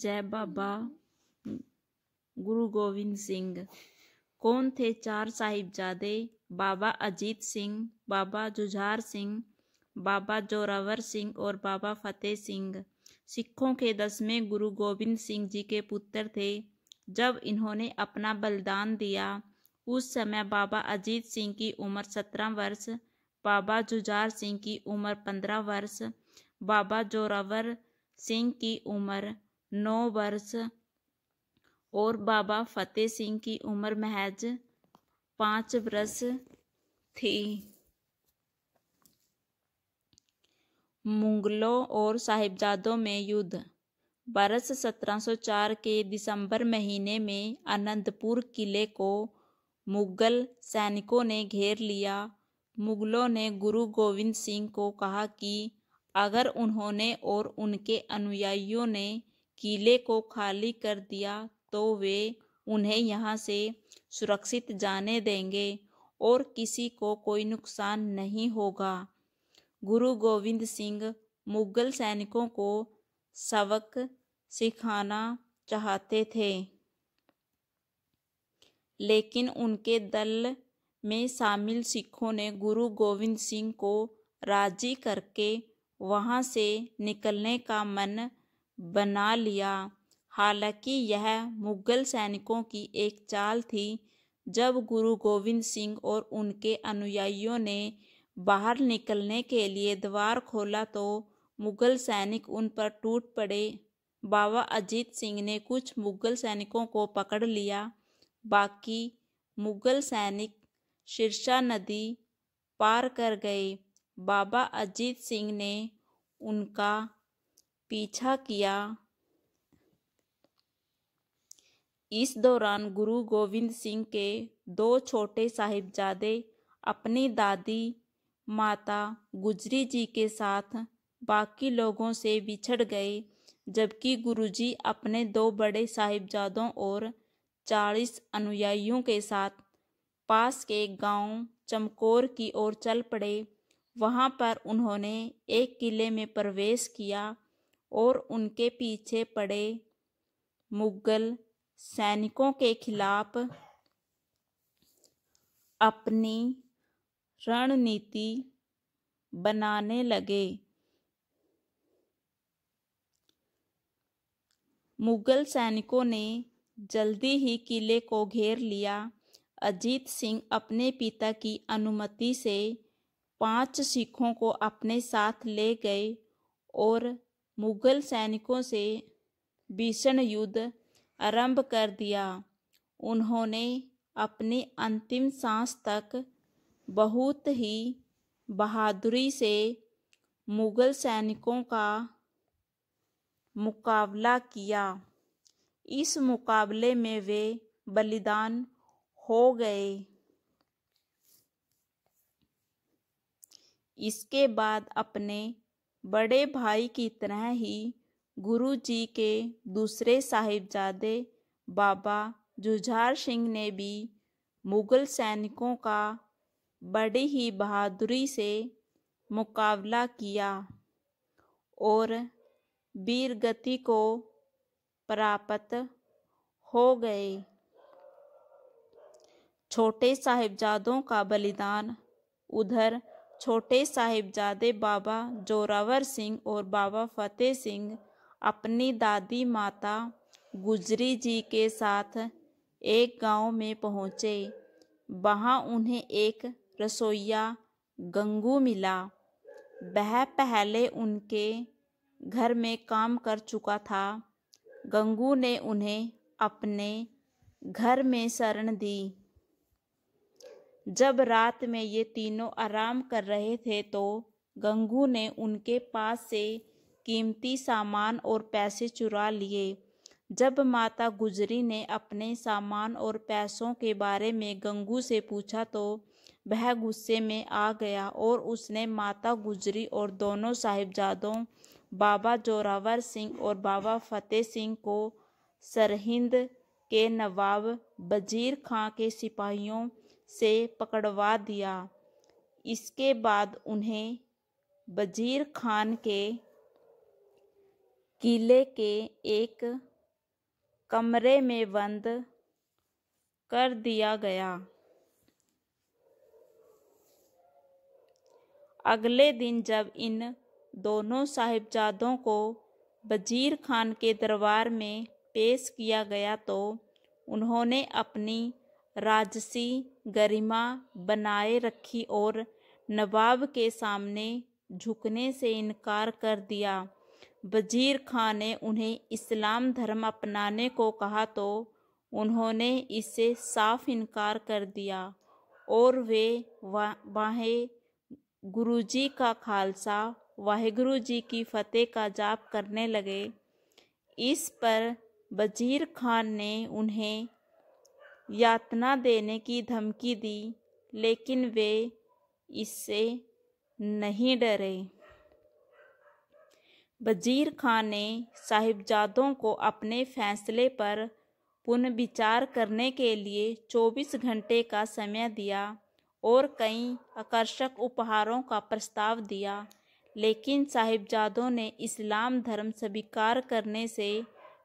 जय बाबा गुरु गोविंद सिंह कौन थे चार साहिबजादे बाबा अजीत सिंह बाबा जुझार सिंह बाबा जोरावर सिंह और बाबा फतेह सिंह सिखों के दसवें गुरु गोविंद सिंह जी के पुत्र थे जब इन्होंने अपना बलिदान दिया उस समय बाबा अजीत सिंह की उम्र सत्रह वर्ष बाबा जुझार सिंह की उम्र पंद्रह वर्ष बाबा जोरावर सिंह की उम्र नौ वर्ष और बाबा फतेह सिंह की उम्र महज पाँच वर्ष थी मुगलों और साहिबजादों में युद्ध बरस 1704 के दिसंबर महीने में अनंतपुर किले को मुगल सैनिकों ने घेर लिया मुगलों ने गुरु गोविंद सिंह को कहा कि अगर उन्होंने और उनके अनुयायियों ने किले को खाली कर दिया तो वे उन्हें यहाँ से सुरक्षित जाने देंगे और किसी को कोई नुकसान नहीं होगा गुरु गोविंद सिंह मुगल सैनिकों को सबक सिखाना चाहते थे लेकिन उनके दल में शामिल सिखों ने गुरु गोविंद सिंह को राजी करके वहाँ से निकलने का मन बना लिया हालांकि यह मुगल सैनिकों की एक चाल थी जब गुरु गोविंद सिंह और उनके अनुयायियों ने बाहर निकलने के लिए द्वार खोला तो मुगल सैनिक उन पर टूट पड़े बाबा अजीत सिंह ने कुछ मुगल सैनिकों को पकड़ लिया बाकी मुगल सैनिक शीर्षा नदी पार कर गए बाबा अजीत सिंह ने उनका पीछा किया इस दौरान गुरु गोविंद सिंह के दो छोटे साहिबजादे अपनी दादी माता गुजरी जी के साथ बाकी लोगों से बिछड़ गए जबकि गुरुजी अपने दो बड़े साहिबजादों और चालीस अनुयायियों के साथ पास के गांव चमकोर की ओर चल पड़े वहां पर उन्होंने एक किले में प्रवेश किया और उनके पीछे पड़े मुगल सैनिकों के खिलाफ अपनी रणनीति बनाने लगे मुगल सैनिकों ने जल्दी ही किले को घेर लिया अजीत सिंह अपने पिता की अनुमति से पांच सिखों को अपने साथ ले गए और मुगल सैनिकों से भीषण युद्ध आरंभ कर दिया उन्होंने अपनी अंतिम सांस तक बहुत ही बहादुरी से मुगल सैनिकों का मुकाबला किया इस मुकाबले में वे बलिदान हो गए इसके बाद अपने बड़े भाई की तरह ही गुरु जी के दूसरे साहिबजादे बाबा जुझार सिंह ने भी मुग़ल सैनिकों का बड़ी ही बहादुरी से मुकाबला किया और वीरगति को प्राप्त हो गए छोटे साहिबजादों का बलिदान उधर छोटे साहिबजादे बाबा जोरावर सिंह और बाबा फतेह सिंह अपनी दादी माता गुजरी जी के साथ एक गांव में पहुंचे वहां उन्हें एक रसोईया गंगू मिला वह पहले उनके घर में काम कर चुका था गंगू ने उन्हें अपने घर में शरण दी जब रात में ये तीनों आराम कर रहे थे तो गंगू ने उनके पास से कीमती सामान और पैसे चुरा लिए जब माता गुजरी ने अपने सामान और पैसों के बारे में गंगू से पूछा तो वह गुस्से में आ गया और उसने माता गुजरी और दोनों साहिबजादों बाबा जोरावर सिंह और बाबा फतेह सिंह को सरहिंद के नवाब वजीर खां के सिपाहियों से पकड़वा दिया इसके बाद उन्हें वजीर खान के किले के एक कमरे में बंद कर दिया गया अगले दिन जब इन दोनों साहिबजादों को वजीर खान के दरबार में पेश किया गया तो उन्होंने अपनी राजसी गरिमा बनाए रखी और नवाब के सामने झुकने से इनकार कर दिया वजीर खां ने उन्हें इस्लाम धर्म अपनाने को कहा तो उन्होंने इससे साफ इनकार कर दिया और वे वाहे गुरुजी का खालसा वाहेगुरु जी की फतेह का जाप करने लगे इस पर वजीर खान ने उन्हें यातना देने की धमकी दी लेकिन वे इससे नहीं डरे वजीर खान ने साहिबजादों को अपने फैसले पर पुनर्विचार करने के लिए 24 घंटे का समय दिया और कई आकर्षक उपहारों का प्रस्ताव दिया लेकिन साहिबजादों ने इस्लाम धर्म स्वीकार करने से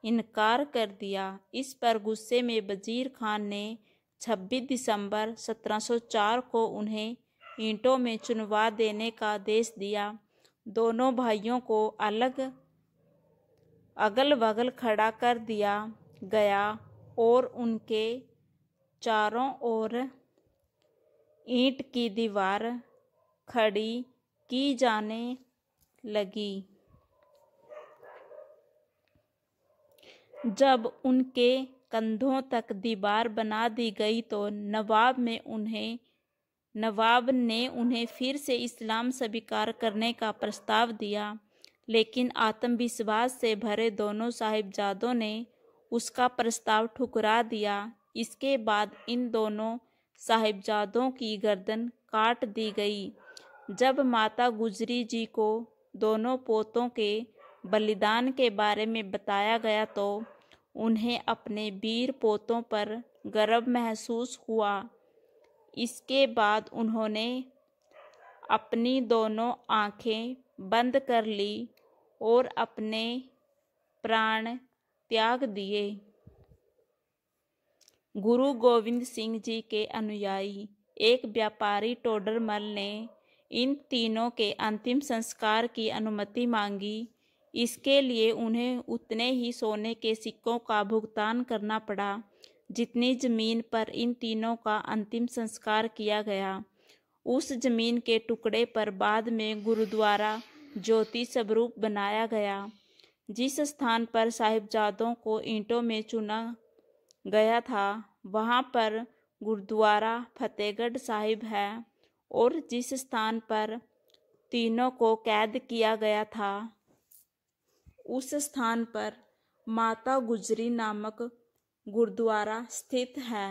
इनकार कर दिया इस पर गुस्से में वजीर खान ने 26 दिसंबर 1704 को उन्हें ईंटों में चुनवा देने का आदेश दिया दोनों भाइयों को अलग अगल बगल खड़ा कर दिया गया और उनके चारों ओर ईंट की दीवार खड़ी की जाने लगी जब उनके कंधों तक दीवार बना दी गई तो नवाब में उन्हें नवाब ने उन्हें फिर से इस्लाम स्वीकार करने का प्रस्ताव दिया लेकिन आत्मविश्वास से भरे दोनों साहिबजादों ने उसका प्रस्ताव ठुकरा दिया इसके बाद इन दोनों साहिबजादों की गर्दन काट दी गई जब माता गुजरी जी को दोनों पोतों के बलिदान के बारे में बताया गया तो उन्हें अपने वीर पोतों पर गर्व महसूस हुआ इसके बाद उन्होंने अपनी दोनों आंखें बंद कर ली और अपने प्राण त्याग दिए गुरु गोविंद सिंह जी के अनुयायी एक व्यापारी टोडरमल ने इन तीनों के अंतिम संस्कार की अनुमति मांगी इसके लिए उन्हें उतने ही सोने के सिक्कों का भुगतान करना पड़ा जितनी जमीन पर इन तीनों का अंतिम संस्कार किया गया उस जमीन के टुकड़े पर बाद में गुरुद्वारा ज्योति स्वरूप बनाया गया जिस स्थान पर साहिबजादों को ईंटों में चुना गया था वहाँ पर गुरुद्वारा फतेहगढ़ साहिब है और जिस स्थान पर तीनों को कैद किया गया था उस स्थान पर माता गुजरी नामक गुरुद्वारा स्थित है